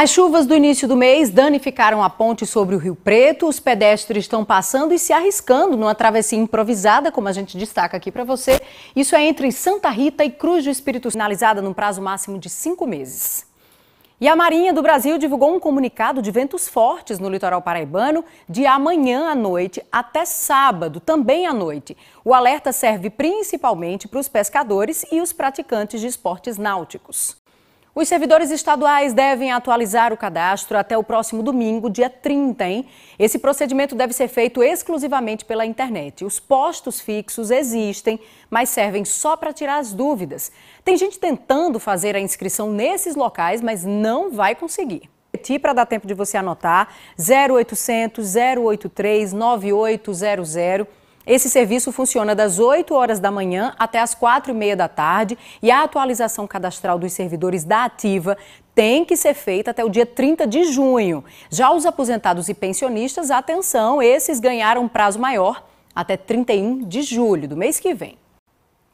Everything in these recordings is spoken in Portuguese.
As chuvas do início do mês danificaram a ponte sobre o Rio Preto. Os pedestres estão passando e se arriscando numa travessia improvisada, como a gente destaca aqui para você. Isso é entre Santa Rita e Cruz do Espírito, finalizada num prazo máximo de cinco meses. E a Marinha do Brasil divulgou um comunicado de ventos fortes no litoral paraibano de amanhã à noite até sábado, também à noite. O alerta serve principalmente para os pescadores e os praticantes de esportes náuticos. Os servidores estaduais devem atualizar o cadastro até o próximo domingo, dia 30, hein? Esse procedimento deve ser feito exclusivamente pela internet. Os postos fixos existem, mas servem só para tirar as dúvidas. Tem gente tentando fazer a inscrição nesses locais, mas não vai conseguir. Para dar tempo de você anotar, 0800 083 9800. Esse serviço funciona das 8 horas da manhã até as 4 e meia da tarde e a atualização cadastral dos servidores da Ativa tem que ser feita até o dia 30 de junho. Já os aposentados e pensionistas, atenção, esses ganharam um prazo maior até 31 de julho do mês que vem.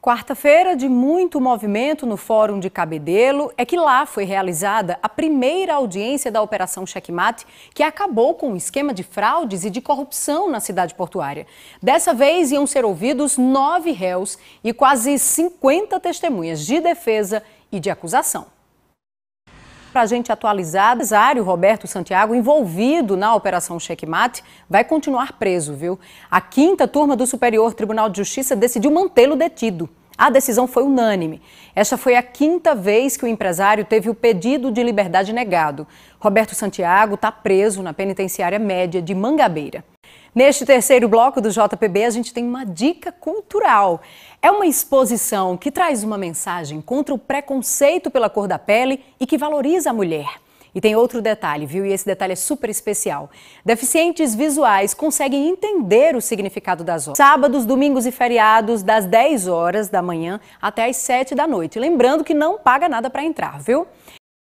Quarta-feira de muito movimento no Fórum de Cabedelo é que lá foi realizada a primeira audiência da Operação Checkmate, que acabou com o um esquema de fraudes e de corrupção na cidade portuária. Dessa vez iam ser ouvidos nove réus e quase 50 testemunhas de defesa e de acusação para a gente atualizar, o empresário Roberto Santiago, envolvido na Operação Checkmate, vai continuar preso, viu? A quinta turma do Superior Tribunal de Justiça decidiu mantê-lo detido. A decisão foi unânime. Esta foi a quinta vez que o empresário teve o pedido de liberdade negado. Roberto Santiago está preso na penitenciária média de Mangabeira. Neste terceiro bloco do JPB, a gente tem uma dica cultural. É uma exposição que traz uma mensagem contra o preconceito pela cor da pele e que valoriza a mulher. E tem outro detalhe, viu? E esse detalhe é super especial. Deficientes visuais conseguem entender o significado das horas. Sábados, domingos e feriados, das 10 horas da manhã até as 7 da noite. Lembrando que não paga nada para entrar, viu?